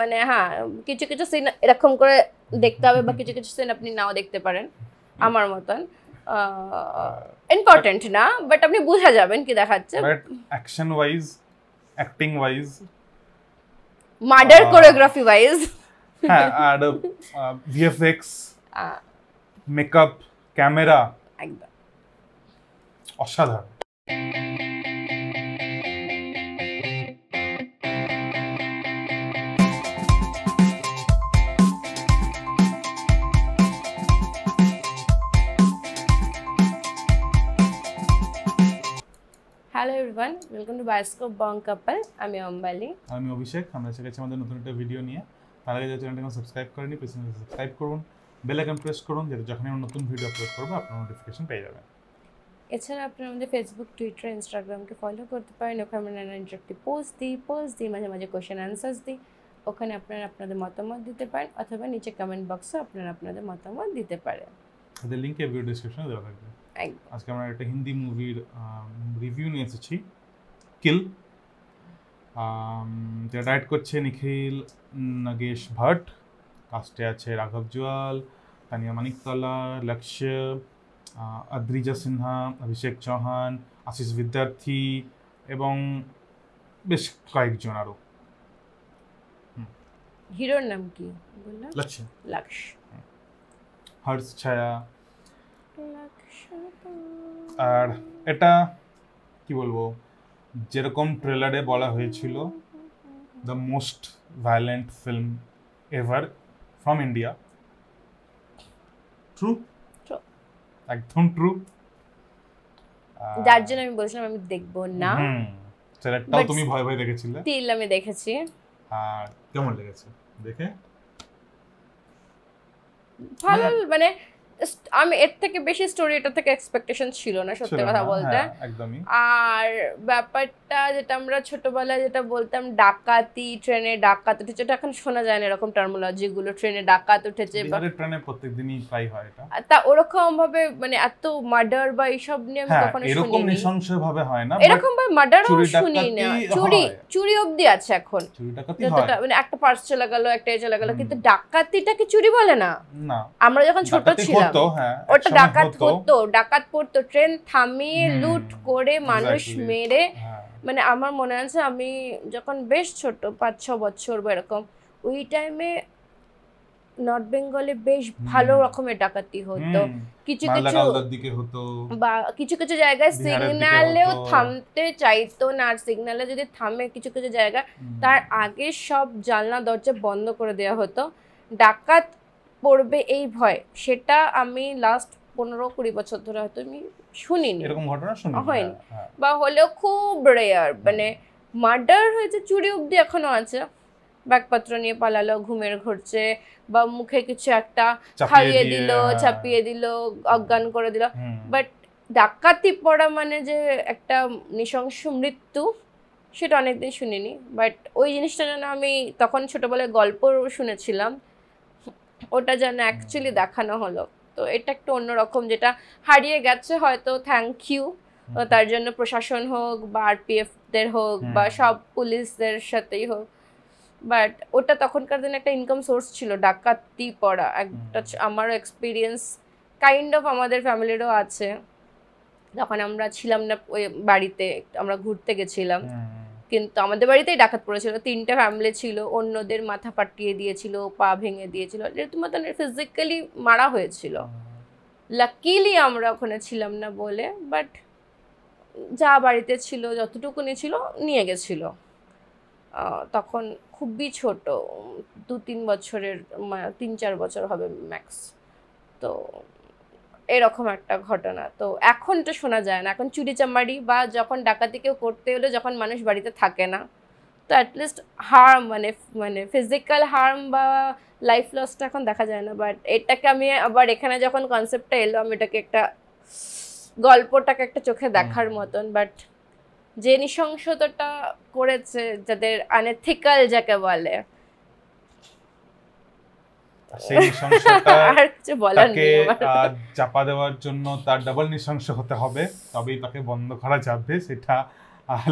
মানে হ্যাঁ কিছু কিছু সিন এরকম করে দেখতে হবে বা কিছু কিছু সিন আপনি নাও দেখতে পারেন আমার মতন ইম্পর্টেন্ট না বাট আপনি বুঝা যাবেন কি দেখাচ্ছে but action wise acting wise murder choreography wise হ্যাঁ আর ভিএফএক্স মেকআপ ক্যামেরা একদম অসাধারণ everyone welcome to bioscope Bong couple আমি অম্বালি আমি অভিষেক আমরা এসে গেছি আমাদের নতুন একটা ভিডিও নিয়ে তার আগে যদি চ্যানেলটা সাবস্ক্রাইব করেনি প্লিজ সাবস্ক্রাইব করুন বেল আইকন প্রেস করুন যাতে যখনই আমরা নতুন ভিডিও আপলোড করব আপনার নোটিফিকেশন পেয়ে যাবেন এছাড়া আপনারা আমাদের ফেসবুক টুইটার ইনস্টাগ্রামকে ফলো করতে পারেন ওখানে আমরা নানান ইন্টারেক্টিভ পোস্ট দিই পোস্ট দিই মাঝে মাঝে কোয়েশ্চেন অ্যান্সার্স দিই ওখানে আপনারা আপনাদের মতামত দিতে পারেন অথবা নিচে কমেন্ট বক্সে আপনারা আপনাদের মতামত দিতে পারেন তাদের লিঙ্ক ভিডিও ডিসক্রিপশনে দেওয়া থাকবে আজকে আমরা একটা হিন্দি মুভির রিভিউ নিয়ে এসেছি কিল যেটা ডাইট করছে নিখিল নাগেশ ভট্ট কাস্টে আছে রাঘব জুয়াল তানিয়া মানিকতলা লক্ষ্য আদ্রিজা সিনহা অভিষেক চৌহান আশিস বিদ্যার্থী এবং বেশ কয়েকজন আরও হিরোর নাম কি লক্ষ্য লক্ষ্য হর্ষ ছায়া আর এটা কি বলবো যেরকম ট্রেলারে বলা হয়েছিল the most violent film ever from India true একদম ট্রু যার জন্য আমি বলছিলাম আমি দেখবো না ট্রেলারটাও তুমি ভয় ভয় দেখেছিলে তিল আমি দেখেছি আর কেমন লেগেছে দেখে ভালো মানে, মানে আমি এর থেকে বেশি স্টোরি এটা থেকে এক্সপেকটেশন ছিল না সত্যি কথা বলতে হ্যাঁ, আর ব্যাপারটা যেটা আমরা ছোটবেলায় যেটা বলতাম ডাকাতি ট্রেনে ডাকাত উঠেছে এটা এখন শোনা যায় না এরকম টার্মোলজি গুলো ট্রেনে ডাকাত উঠেছে ট্রেনে প্রত্যেকদিনই প্রায় হয় এটা তা ওরকম ভাবে মানে এত মার্ডার বা এইসব নিয়ে আমি হ্যাঁ, কখনো শুনিনি এরকম নৃশংস ভাবে হয় না এরকম ভাবে মার্ডারও শুনি না চুরি চুরি অবধি আছে এখন চুরি ডাকাতি হয় মানে একটা পার্স চলে গেল একটা চলে গেল কিন্তু ডাকাতিটাকে চুরি বলে না না আমরা যখন ছোট ছিলাম হতো হ্যাঁ ওটা ডাকাত হতো ডাকাত পড়তো ট্রেন থামিয়ে লুট করে মানুষ মেরে হ্যাঁ। মানে আমার মনে আছে আমি যখন বেশ ছোট পাঁচ ছ বছর বা এরকম ওই টাইমে নর্থ বেঙ্গলে বেশ ভালো রকমের ডাকাতি হতো কিছু কিছু বা কিছু কিছু জায়গায় সিগনালেও থামতে চাইতো না আর সিগনালে যদি থামে কিছু কিছু জায়গা তার আগে সব জানলা দরজা বন্ধ করে দেওয়া হতো ডাকাত পড়বে এই ভয় সেটা আমি লাস্ট পনেরো কুড়ি বছর ধরে হয়তো আমি শুনিনি এরকম ঘটনা শুনি হ্যাঁ, হয়নি হ্যাঁ। বা হলেও খুব রেয়ার মানে মার্ডার হয়েছে চুরি অব্দি এখনো আছে ব্যাগপত্র নিয়ে পালালো ঘুমের ঘুরছে বা মুখে কিছু একটা খাইয়ে দিল হ্যাঁ। চাপিয়ে দিল অজ্ঞান করে দিল বাট ডাকাতি পড়া মানে যে একটা নৃশংস মৃত্যু সেটা অনেকদিন শুনিনি বাট ওই জিনিসটা যেন আমি তখন ছোটবেলায় গল্প শুনেছিলাম ওটা যেন অ্যাকচুয়ালি দেখানো হলো তো এটা একটু অন্যরকম যেটা হারিয়ে গেছে হয়তো থ্যাংক ইউ তার জন্য প্রশাসন হোক বা দের হোক বা সব পুলিশদের সাথেই হোক বাট ওটা তখনকার দিনে একটা ইনকাম সোর্স ছিল ডাকাতি পড়া একটা আমারও এক্সপিরিয়েন্স কাইন্ড অফ আমাদের ফ্যামিলিরও আছে যখন আমরা ছিলাম না ওই বাড়িতে আমরা ঘুরতে গেছিলাম কিন্তু আমাদের বাড়িতেই ডাকাত পড়েছিল তিনটা ফ্যামিলি ছিল অন্যদের মাথা পাটিয়ে দিয়েছিল পা ভেঙে দিয়েছিল মতন ফিজিক্যালি মারা হয়েছিল লাকিলি আমরা ওখানে ছিলাম না বলে বাট যা বাড়িতে ছিল যতটুকু ছিল নিয়ে গেছিল তখন খুবই ছোট দু তিন বছরের তিন চার বছর হবে ম্যাক্স তো এরকম একটা ঘটনা তো এখন তো শোনা যায় না এখন চুরি চামারি বা যখন ডাকাতি কেউ করতে হলে যখন মানুষ বাড়িতে থাকে না তো অ্যাটলিস্ট হার্ম মানে মানে ফিজিক্যাল হার্ম বা লাইফ লসটা এখন দেখা যায় না বাট এটাকে আমি আবার এখানে যখন কনসেপ্টটা এলো আমি এটাকে একটা গল্পটাকে একটা চোখে দেখার মতন বাট যে নৃশংসতাটা করেছে যাদের আনেথিক্যাল যাকে বলে সেই নৃশংসতা চাপা দেওয়ার জন্য তার ডাবল নৃশংস হতে হবে তবেই তাকে বন্ধ করা যাবে সেটা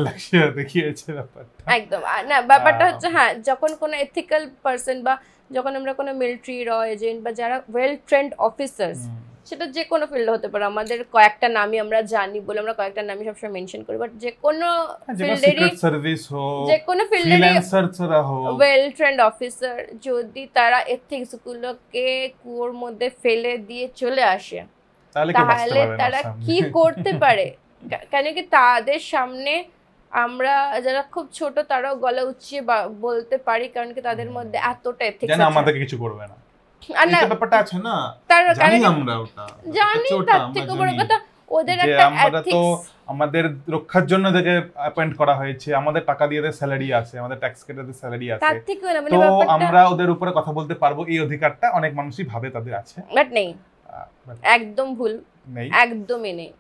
লাক্সিয়া দেখিয়েছে ব্যাপারটা একদম না ব্যাপারটা হচ্ছে হ্যাঁ যখন কোনো এথিক্যাল পার্সন বা যখন আমরা কোনো মিলিটারি র এজেন্ট বা যারা ওয়েল ট্রেন্ড অফিসার্স সেটা যে কোনো ফিল্ড হতে পারে আমাদের কয়েকটা নামই আমরা জানি বলে আমরা কয়েকটা নামই সবসময় মেনশন করি বাট যে কোনো ফিল্ডেরই হ্যাঁ, সার্ভিস হোক যে কোনো ফিল্ডেরই ওয়েল ট্রেন্ড অফিসার যদি তারা এথিক্সগুলোকে কুয়োর মধ্যে ফেলে দিয়ে চলে আসে তাহলে তারা কি করতে পারে কেন কি তাদের সামনে আমরা যারা খুব ছোট তারাও গলা উচ্চিয়ে বলতে পারি কারণ কি তাদের মধ্যে এতটা এথিক্স আমাদের কিছু করবে না আমরা ওদের রক্ষার জন্য করা হয়েছে আমাদের টাকা দিয়ে স্যালারি আছে আমাদের স্যালারি আছে মানে আমরা ওদের উপরে কথা বলতে পারবো এই অধিকারটা অনেক মানুষই ভাবে তাদের আছে একদম ভুল একদমই নেই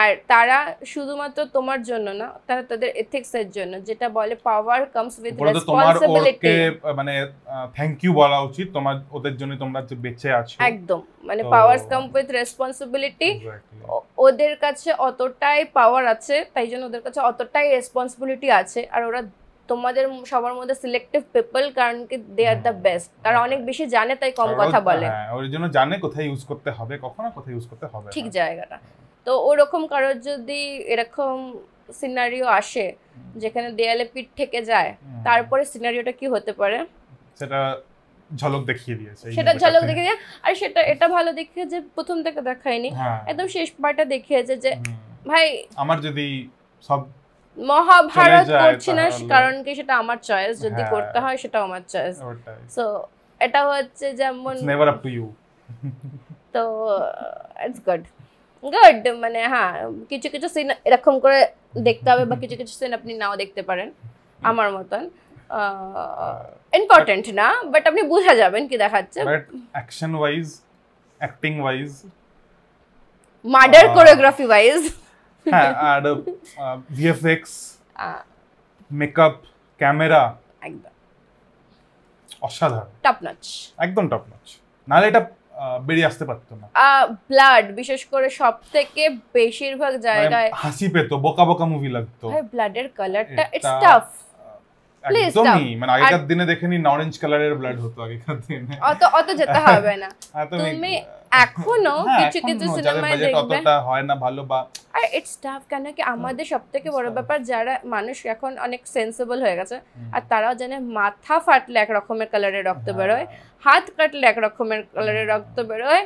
আর তারা শুধুমাত্র তোমার জন্য না তারা তাদের এথিক্স এর জন্য যেটা বলে পাওয়ার কামস উইথ রেসপন্সিবিলিটি মানে থ্যাংক ইউ বলা উচিত তোমার ওদের জন্য তোমরা যে বেঁচে আছো একদম মানে পাওয়ারস কাম উইথ রেসপন্সিবিলিটি ওদের কাছে অতটাই পাওয়ার আছে তাই জন্য ওদের কাছে অতটাই রেসপন্সিবিলিটি আছে আর ওরা তোমাদের সবার মধ্যে সিলেক্টিভ পিপল কারণ কি দে আর দ্য বেস্ট তারা অনেক বেশি জানে তাই কম কথা বলে হ্যাঁ ওর জন্য জানে কোথায় ইউজ করতে হবে কখন কোথায় ইউজ করতে হবে ঠিক জায়গাটা তো ওরকম কারোর যদি এরকম সিনারিও আসে যেখানে দেয়ালে পিঠ থেকে যায় তারপরে সিনারিওটা কি হতে পারে সেটা ঝলক দেখিয়ে দিয়েছে সেটা ঝলক দেখিয়ে দিয়ে আর সেটা এটা ভালো দেখিয়ে যে প্রথম থেকে দেখায়নি হ্যাঁ। একদম শেষ পার্টটা দেখিয়েছে যে ভাই আমার যদি সব মহাভারত করছি না কারণ কি সেটা আমার চয়েস যদি হ্যাঁ। করতে হয় সেটা আমার চয়েস সো এটা হচ্ছে যেমন নেভার আপ টু ইউ তো ইটস গুড গুড মানে হ্যাঁ কিছু কিছু সিন এরকম করে দেখতে হবে বা কিছু কিছু সিন আপনি নাও দেখতে পারেন আমার মতন ইম্পর্টেন্ট না বাট আপনি বুঝা যাবেন কি দেখাচ্ছে but action wise acting wise murder choreography wise হ্যাঁ আর ভিএফএক্স মেকআপ ক্যামেরা একদম অসাধারণ টপ নচ একদম টপ নচ নাহলে এটা বেরিয়ে আসতে পারতো না ব্লাড বিশেষ করে সব থেকে বেশিরভাগ মানে জায়গায় হাসি পেতো বোকা বোকা মুভি লাগতো ব্লাডের কালারটা ইটস টাফ মানে আগেকার দিনে দেখে নিন অরেঞ্জ কালারের ব্লাড হতো আগেকার দিনে অত অত যেতে হবে না তুমি হ্যাঁ, এখনো কিছু কিছু সিনেমায় দেখবে হয় না ভালো বা আর ইটস টাফ কেন কি আমাদের সবথেকে বড় ব্যাপার যারা মানুষ এখন অনেক সেন্সিবল হয়ে গেছে আর তারাও জানে মাথা ফাটলে এক রকমের কালারের রক্ত হ্যাঁ। বেরোয় হাত কাটলে এক রকমের কালারের রক্ত বেরোয়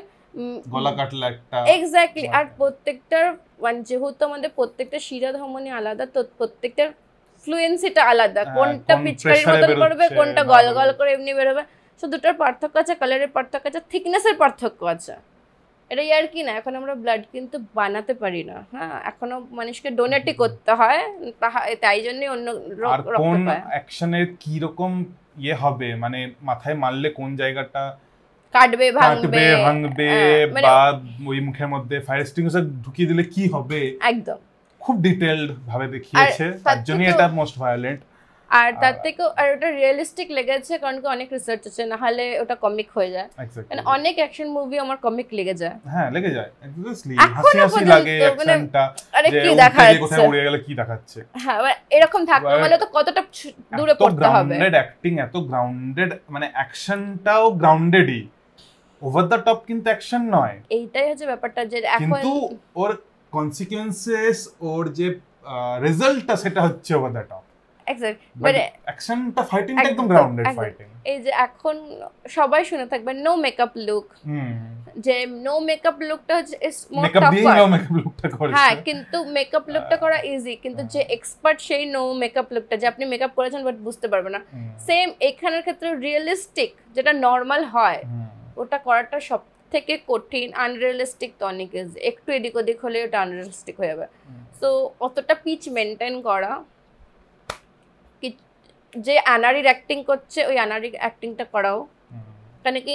গলা কাটলে একটা এক্স্যাক্টলি আর প্রত্যেকটার মানে যেহেতু আমাদের প্রত্যেকটা শিরা ধমনী আলাদা তো প্রত্যেকটার ফ্লুয়েন্সিটা আলাদা হ্যাঁ, কোনটা পিচকারির মতন করবে কোনটা গল গল করে এমনি বেরোবে সো দুটোর পার্থক্য আছে কালারের পার্থক্য আছে থিকনেসের পার্থক্য আছে এটাই আর কি না এখন আমরা ব্লাড কিন্তু বানাতে পারি না হ্যাঁ এখনো মানুষকে ডোনেটই করতে হয় তাহা তাই জন্যই অন্য কোন অ্যাকশনের কি রকম ইয়ে হবে মানে মাথায় মারলে কোন জায়গাটা কাটবে ভাঙবে ভাঙবে হ্যাঁ, মানে বা ওই মুখের মধ্যে ফায়ার এক্সটিংগুইশার ঢুকিয়ে দিলে কি হবে একদম খুব ডিটেইলড ভাবে দেখিয়েছে তার জন্য এটা মোস্ট ভায়োলেন্ট আর তার থেকেও আর ওটা রিয়েলিস্টিক লেগেছে কারণ কি অনেক রিসার্চ আছে না হলে ওটা কমিক হয়ে যায় মানে অনেক অ্যাকশন মুভি আমার কমিক লেগে যায় হ্যাঁ লেগে যায় এক্স্যাক্টলি হাসি হাসি লাগে অ্যাকশনটা মানে আরে কি যাচ্ছে কোথায় উড়ে গেল কি দেখাচ্ছে হ্যাঁ এরকম থাকতো মানে তো কতটা দূরে পড়তে হবে গ্রাউন্ডেড অ্যাক্টিং এত গ্রাউন্ডেড মানে অ্যাকশনটাও গ্রাউন্ডেডই ওভার দ্য টপ কিন্তু অ্যাকশন নয় এইটাই হচ্ছে ব্যাপারটা যে এখন কিন্তু ওর কনসিকোয়েন্সেস ওর যে রেজাল্টটা সেটা হচ্ছে ওভার দ্য টপ Uh, এই যে এখন সবাই শুনে থাকবে নো মেকআপ লুক যে নো মেকআপ লুকটা মেকআপ লুকটা করা ইজি হ্যাঁ। কিন্তু হ্যাঁ। যে এক্সপার্ট সেই নো মেকআপ লুকটা যে আপনি মেকআপ করেছেন বাট বুঝতে পারবে না সেম এখানের ক্ষেত্রে রিয়েলিস্টিক যেটা নর্মাল হয় ওটা করাটা সব থেকে কঠিন আনরিয়েলিস্টিক তো অনেক একটু এদিক ওদিক হলে ওটা আনরিয়েলিস্টিক হয়ে যাবে সো অতটা পিচ মেনটেন করা যে অ্যানারির অ্যাক্টিং করছে ওই অ্যানারির অ্যাক্টিংটা করাও মানে কি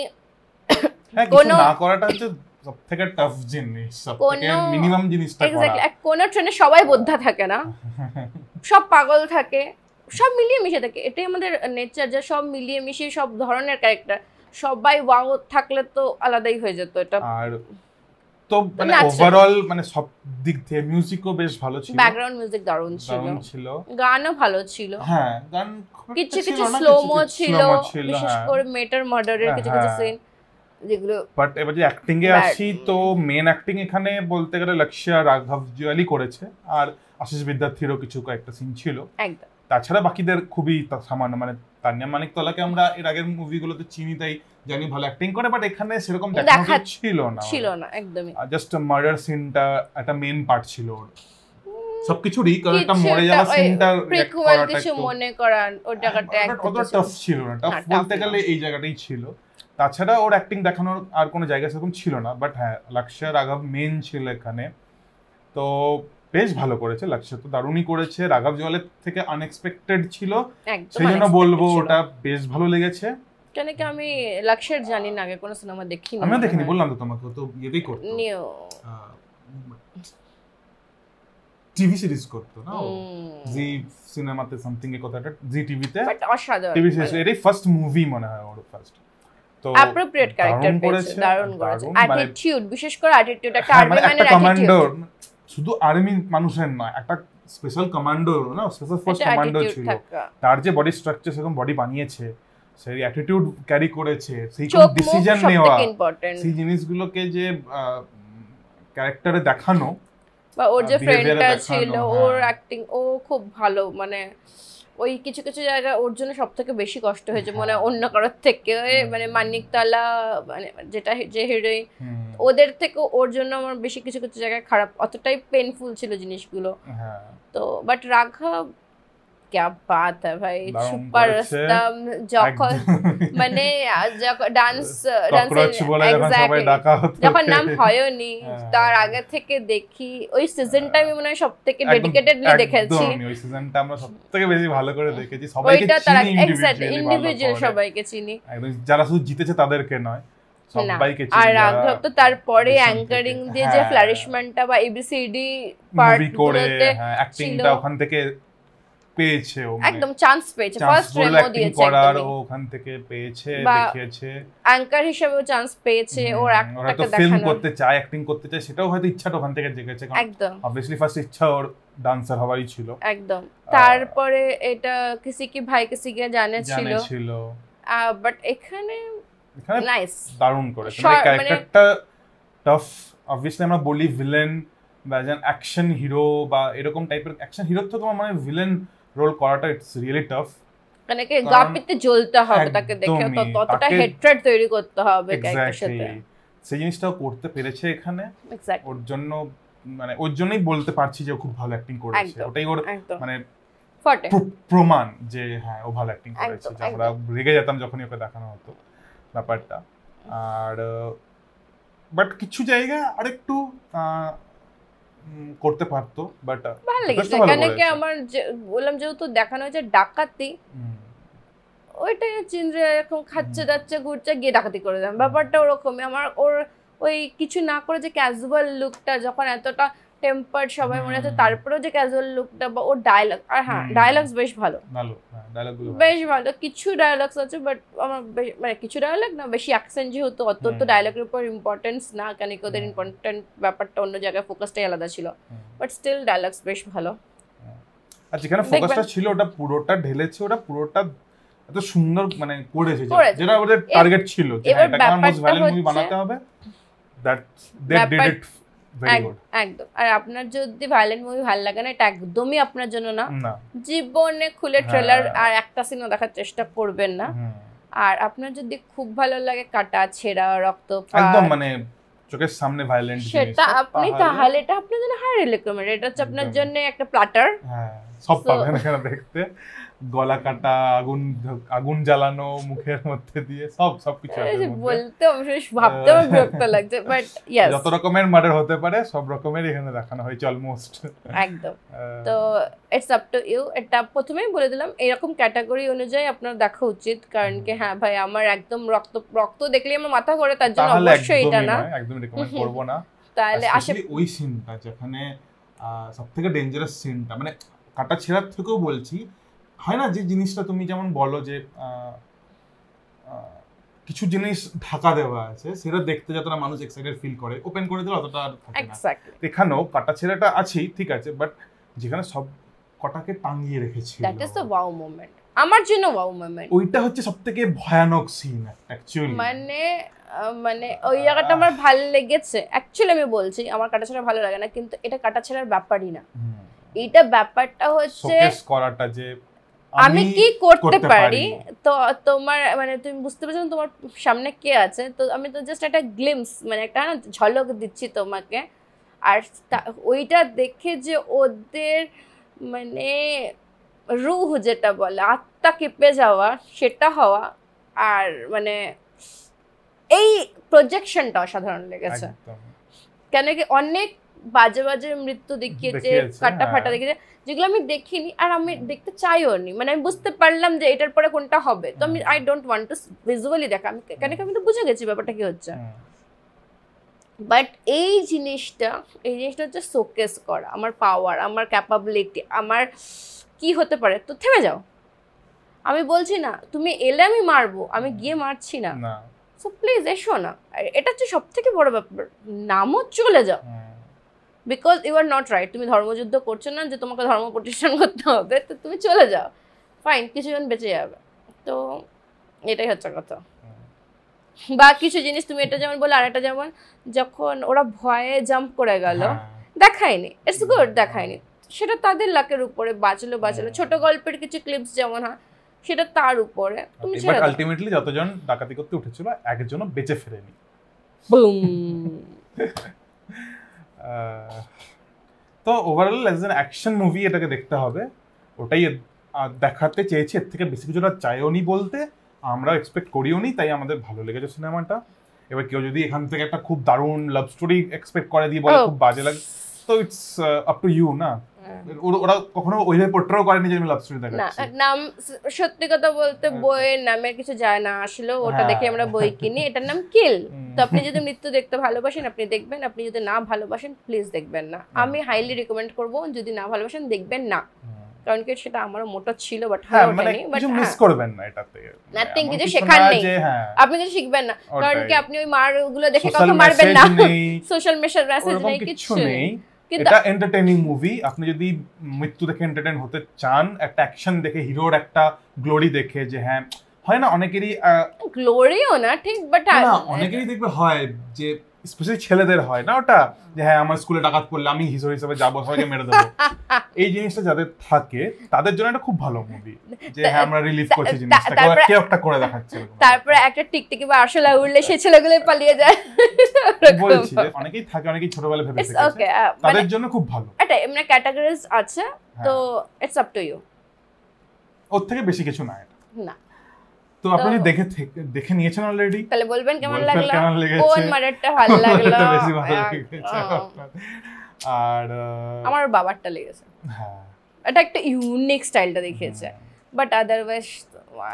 হ্যাঁ, কোনো না করাটা হচ্ছে সবথেকে টাফ জিনিস সবথেকে মিনিমাম জিনিসটা এক্স্যাক্টলি কোনো ট্রেনে সবাই বোদ্ধা থাকে না সব পাগল থাকে সব মিলিয়ে মিশে থাকে এটাই আমাদের নেচার যা সব মিলিয়ে মিশিয়ে সব ধরনের ক্যারেক্টার সবাই ওয়াও থাকলে তো আলাদাই হয়ে যেত এটা আর তো মানে ওভারঅল মানে সব দিক থেকে মিউজিকও বেশ ভালো ছিল ব্যাকগ্রাউন্ড মিউজিক দারুণ ছিল ছিল গানও ভালো ছিল হ্যাঁ গান কিছু কিছু স্লোমো ছিল বিশেষ হ্যাঁ। করে মেটার মার্ডারের হ্যাঁ, কিছু কিছু সিন হ্যাঁ। বাট এবার যে অ্যাক্টিং এ আসি তো মেন অ্যাক্টিং এখানে বলতে গেলে লক্ষ্যা রাঘব জুয়ালি করেছে আর আশিস বিদ্যার্থীরও কিছু কয়েকটা সিন ছিল একদম তাছাড়া বাকিদের খুবই সামান্য মানে তানিয়া মানিকতলাকে আমরা এর আগের মুভিগুলোতে চিনি তাই জানি ভালো অ্যাক্টিং করে বাট এখানে সেরকম দেখা ছিল না ছিল না একদমই জাস্ট মার্ডার সিনটা একটা মেন পার্ট ছিল ওর সবকিছুরই কারণ একটা মরে যাওয়া সিনটা প্রিকুয়াল কিছু মনে করান ওর জায়গাটা একদম টফ ছিল না টফ হ্যাঁ, বলতে গেলে এই জায়গাটাই ছিল তাছাড়া ওর অ্যাক্টিং দেখানোর আর কোনো জায়গা সেরকম ছিল না বাট হ্যাঁ লাক্সার রাঘব মেন ছিল এখানে তো বেশ ভালো করেছে লাক্সে তো দারুণই করেছে রাঘব জলের থেকে আনএক্সপেক্টেড ছিল সেই জন্য বলবো ওটা বেশ ভালো লেগেছে কেন কি আমি লাক্সের জানি না আগে কোনো সিনেমা দেখিনি আমি দেখিনি বললাম তো তোমাকে তো করতে নিও টিভি সিরিজ করতো না জি সিনেমাতে সামথিং এর কথাটা জি টিভিতে বাট অসাধারণ টিভি সিরিজ এটাই ফার্স্ট মুভি মনে হয় ওর ফার্স্ট তো অ্যাপ্রোপ্রিয়েট ক্যারেক্টার পেয়েছে দারুণ করেছে অ্যাটিটিউড মানে বিশেষ করে অ্যাটিটিউড একটা আর্মি ম্যানের অ্যাটিটিউড শুধু আর্মি মানুষের নয় একটা স্পেশাল কমান্ডো না স্পেশাল ফোর্স কমান্ডো ছিল তার যে বডি স্ট্রাকচার সেরকম বডি বানিয়েছে সেই অ্যাটিটিউড ক্যারি করেছে সেই ডিসিশন নেওয়া সেই জিনিসগুলোকে যে ক্যারেক্টারে দেখানো বা ওর যে ফ্রেন্ডটা ছিল হ্যাঁ। ওর অ্যাক্টিং ও খুব ভালো মানে ওই কিছু কিছু জায়গা ওর জন্য সব থেকে বেশি কষ্ট হয়েছে হ্যাঁ। মনে হয় অন্য কারোর থেকে মানে মানিকতলা মানে যেটা যে হিরোইন ওদের থেকে ওর জন্য আমার বেশি কিছু কিছু জায়গায় খারাপ অতটাই পেনফুল ছিল জিনিসগুলো হ্যাঁ। তো বাট রাঘব ক্যা বাত ভাই সুপারস্টাম যখন মানে যখন ডান্স যখন নাম হয়নি তার আগে থেকে দেখি ওই সিজনটা আমি মনে হয় সব থেকে ডেডিকেটেডলি দেখেছি ওই সিজনটা আমরা সব থেকে বেশি ভালো করে দেখেছি সবাইকে চিনি ইন্ডিভিজুয়াল সবাইকে চিনি যারা শুধু জিতেছে তাদেরকে নয় আর তো তারপরে অ্যাঙ্কারিং দিয়ে যে ফ্লারিশমেন্টটা বা এবিসিডি পার্ট করে অ্যাক্টিংটা ওখান থেকে পেয়েছে ও মানে একদম চান্স পেয়েছে ফার্স্ট রেমো দিয়েছে করার ও ওখান থেকে পেয়েছে দেখিয়েছে অ্যাঙ্কার হিসেবেও চান্স পেয়েছে ওর একটা দেখানো ফিল্ম করতে চায় অ্যাক্টিং করতে চায় সেটাও হয়তো ইচ্ছাটা ওখান থেকে জেগেছে একদম অবভিয়াসলি ফার্স্ট ইচ্ছা ওর ডান্সার হওয়ারই ছিল একদম তারপরে এটা কিসি কি ভাই কিসি কে জানে ছিল জানে ছিল বাট এখানে এখানে নাইস দারুণ করে মানে ক্যারেক্টারটা টফ অবভিয়াসলি আমরা বলি ভিলেন বা একজন অ্যাকশন হিরো বা এরকম টাইপের অ্যাকশন হিরোর তো আমার মানে ভিলেন রোল করাটা ইটস রিয়েলি টাফ মানে কি গাপিতে জ্বলতে হবে তাকে দেখে ততটা হেট্রেড তৈরি করতে হবে সাথে সেই জিনিসটাও করতে পেরেছে এখানে ওর জন্য মানে ওর জন্যই বলতে পারছি যে খুব ভালো অ্যাক্টিং করেছে ওটাই ওর মানে প্রমাণ যে হ্যাঁ ও ভালো অ্যাক্টিং করেছে যে আমরা রেগে যেতাম যখনই ওকে দেখানো হতো ব্যাপারটা আর বাট কিছু জায়গা আরেকটু করতে পারতো বাট ভালো লেগেছে এখানে কি আমার বললাম যেহেতু দেখানো হয়েছে ডাকাতি ওইটা চিন্দ্রে এরকম খাচ্ছে যাচ্ছে ঘুরছে গিয়ে ডাকাতি করে দেন ব্যাপারটা ওরকমই আমার ওর ওই কিছু না করে যে ক্যাজুয়াল লুকটা যখন এতটা টেম্পার্ড সবাই মনে আছে তারপরেও যে ক্যাজুয়াল লুকটা বা ওর ডায়লগ আর হ্যাঁ ডায়লগস বেশ ভালো হ্যাঁ, ভালো বেশ ভালো কিছু ডায়লগস আছে বাট আমার মানে কিছু ডায়লগ না বেশি অ্যাকসেন্ট যেহেতু অত তো ডায়লগের উপর ইম্পর্টেন্স না কেন কি ওদের ইম্পর্টেন্ট ব্যাপারটা অন্য জায়গায় ফোকাসটাই আলাদা ছিল বাট স্টিল ডায়লগস বেশ ভালো আর যেখানে ফোকাসটা ছিল ওটা পুরোটা ঢেলেছে ওটা পুরোটা এত সুন্দর মানে করেছে যেটা ওদের টার্গেট ছিল যে হ্যাঁ, এটা মোস্ট মুভি বানাতে হবে দ্যাট দে ডিড ইট একদম আর আপনার যদি ভায়োলেন্ট মুভি ভালো লাগে না এটা একদমই আপনার জন্য না জীবনে খুলে ট্রেলার হ্যাঁ। আর একটা সিনও দেখার চেষ্টা করবেন না আর আপনার যদি খুব ভালো লাগে কাটা ছেঁড়া রক্ত একদম মানে চোখের সামনে ভায়োলেন্ট সেটা আপনি তাহলে এটা আপনার জন্য হাই রেকমেন্ড এটা হচ্ছে আপনার জন্য একটা প্লাটার হ্যাঁ সব পাবেন এখানে দেখতে গলা কাটা আগুন আগুন জ্বালানো মুখের মধ্যে দিয়ে সব সব কিছু আছে বলতে অবশ্যই ভাবতে আমার বিরক্ত লাগছে বাট ইয়েস যত রকমের মার্ডার হতে পারে সব রকমের এখানে দেখানো হয়েছে অলমোস্ট একদম তো ইটস আপ টু ইউ এটা প্রথমেই বলে দিলাম এরকম ক্যাটাগরি অনুযায়ী আপনার দেখা উচিত কারণ কি হ্যাঁ ভাই আমার একদম রক্ত রক্ত দেখলেই আমার মাথা ঘোরে তার জন্য অবশ্যই এটা না একদম রিকমেন্ড করব না তাহলে আসলে ওই সিনটা যেখানে সবথেকে ডেঞ্জারাস সিনটা মানে কাটা ছেঁড়ার থেকেও বলছি হয় না যে জিনিসটা তুমি যেমন বলো যে কিছু জিনিস ঢাকা দেওয়া আছে সেটা দেখতে যতটা মানুষ এক্সাইটেড ফিল করে ওপেন করে দিলে অতটা আর থাকে না এখানেও কাটা ছেঁড়াটা আছেই ঠিক আছে বাট যেখানে সব কটাকে টাঙিয়ে রেখেছিল that is the wow moment আমার জন্য ওয়াও মোমেন্ট ওইটা হচ্ছে সবথেকে ভয়ানক সিন অ্যাকচুয়ালি মানে মানে ওই জায়গাটা আমার ভালো লেগেছে অ্যাকচুয়ালি আমি বলছি আমার কাটা ছেঁড়া ভালো লাগে না কিন্তু এটা কাটা ছেঁড়ার ব্যাপারই না এটা ব্যাপারটা হচ্ছে করাটা যে আমি কি করতে পারি তো তোমার মানে তুমি বুঝতে পারছো তোমার সামনে কে আছে তো আমি তো জাস্ট একটা গ্লিমস মানে একটা না হ্যাঁ, ঝলক দিচ্ছি তোমাকে আর ওইটা দেখে যে ওদের মানে রুহ যেটা বলে আত্মা কেঁপে যাওয়া সেটা হওয়া আর মানে এই প্রজেকশনটা অসাধারণ লেগেছে কেন কি অনেক বাজে বাজে মৃত্যু দেখিয়েছে কাটা ফাটা হ্যাঁ। দেখিয়েছে যেগুলো আমি দেখিনি আর আমি দেখতে চাইও নি মানে আমি বুঝতে পারলাম যে এটার পরে কোনটা হবে তো আমি I don't want to visually দেখা আমি কেন আমি তো বুঝে গেছি ব্যাপারটা কি হচ্ছে বাট এই জিনিসটা এই জিনিসটা হচ্ছে শোকেস করা আমার পাওয়ার আমার ক্যাপাবিলিটি আমার কি হতে পারে তো থেমে যাও আমি বলছি না তুমি এলে আমি মারবো আমি গিয়ে মারছি না সো প্লিজ এসো না এটা হচ্ছে সব থেকে বড় ব্যাপার নামও চলে যাও because you are not right তুমি ধর্মযুদ্ধ করছো না যে তোমাকে ধর্ম প্রতিষ্ঠান করতে হবে তো তুমি চলে যাও ফাইন কিছুজন বেঁচে যাবে তো এটাই হচ্ছে কথা বা কিছু জিনিস তুমি এটা যেমন বলে আর একটা যেমন যখন ওরা ভয়ে জাম্প করে গেল হ্যাঁ। দেখায়নি ইটস গুড দেখায়নি সেটা তাদের লাকের উপরে বাঁচলো বাঁচলো হ্যাঁ। ছোট গল্পের কিছু ক্লিপস যেমন হয় সেটা তার উপরে তুমি ছেড়ে আলটিমেটলি যতজন ডাকাতি করতে উঠেছিল একজনও বেঁচে ফেরেনি বুম তো overall as an action movie এটাকে দেখতে হবে ওটাই দেখাতে চেয়েছি এর থেকে বেশি কিছুটা চাইওনি বলতে আমরা এক্সপেক্ট করিও নি তাই আমাদের ভালো লেগেছে সিনেমাটা এবার কেউ যদি এখান থেকে একটা খুব দারুণ লাভ স্টোরি এক্সপেক্ট করে দিয়ে বলে oh. খুব বাজে লাগে তো ইটস আপ টু ইউ না হ্যাঁ। ওরা কখনো ওইভাবে পোট্রেও করেনি যে আমি লাভ স্টোরি দেখাচ্ছি নাম সত্যি কথা বলতে হ্যাঁ। বইয়ের নামের কিছু যায় না আসলে ওটা দেখে হ্যাঁ। আমরা বই কিনি এটার নাম কিল তো আপনি যদি মৃত্যু দেখতে ভালোবাসেন আপনি দেখবেন আপনি যদি না ভালোবাসেন প্লিজ দেখবেন না আমি হাইলি রেকমেন্ড করব যদি না ভালোবাসেন দেখবেন না কারণ কি সেটা আমারও মোটা ছিল বাট হ্যাঁ মানে কিছু মিস করবেন না এটাতে নাথিং কিছু শেখার নেই আপনি কিছু শিখবেন না কারণ কি আপনি ওই মার গুলো দেখে কখনো মারবেন না সোশ্যাল মেসেজ মেসেজ নেই কিছু নেই এটা এন্টারটেইনিং মুভি আপনি যদি মৃত্যু দেখে এন্টারটেইন হতে চান একটা অ্যাকশন দেখে হিরোর একটা গ্লোরি দেখে যে হ্যাঁ হয় না অনেকেরই গ্লোরিও না ঠিক বাট অনেকেই দেখবে হয় যে স্পেশালি ছেলেদের হয় না ওটা যে হ্যাঁ আমার স্কুলে ডাকাত করলে আমি হিসো হিসাবে যাবো সবাইকে মেরে দেবো এই জিনিসটা যাদের থাকে তাদের জন্য একটা খুব ভালো মুভি যে হ্যাঁ আমরা রিলিফ করছি জিনিসটা কেউ একটা করে দেখাচ্ছে তারপরে একটা টিকটিকি বা আরশোলা উড়লে সেই ছেলেগুলো পালিয়ে যায় বলছি যে অনেকেই থাকে অনেকেই ছোটবেলা ভেবে থাকে তাদের মানে জন্য খুব ভালো এটা এমনি ক্যাটাগরিজ আছে তো ইটস আপ টু ইউ ওর থেকে বেশি কিছু না না তো আপনি দেখে দেখে নিয়েছেন অলরেডি তাহলে বলবেন কেমন লাগলো কোন মার্ডারটা ভালো লাগলো বেশি ভালো হ্যাঁ, লেগেছে আর আমার বাবারটা লেগেছে হ্যাঁ এটা একটা ইউনিক স্টাইলটা দেখিয়েছে বাট আদারওয়াইজ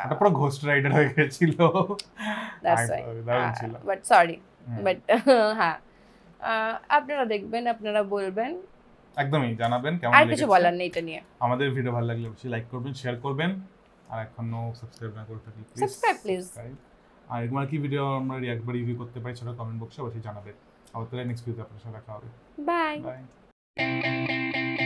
এটা পুরো ঘোস্ট রাইডার হয়ে গেছিল দ্যাটস ছিল বাট সরি বাট হ্যাঁ আপনারা দেখবেন আপনারা বলবেন একদমই জানাবেন কেমন লেগেছে আর কিছু বলার নেই এটা নিয়ে আমাদের ভিডিও ভালো লাগলে অবশ্যই লাইক করবেন শেয়ার করবেন আর এখনো সাবস্ক্রাইব না করে থাকলে প্লিজ সাবস্ক্রাইব প্লিজ আর একবার আর কি ভিডিও আমরা রিয়াক্ট বা রিভিউ করতে পারি সেটা কমেন্ট বক্সে অবশ্যই জানাবেন আবার তাহলে নেক্সট ভিডিওতে আপনার সাথে দেখা হবে বাই বাই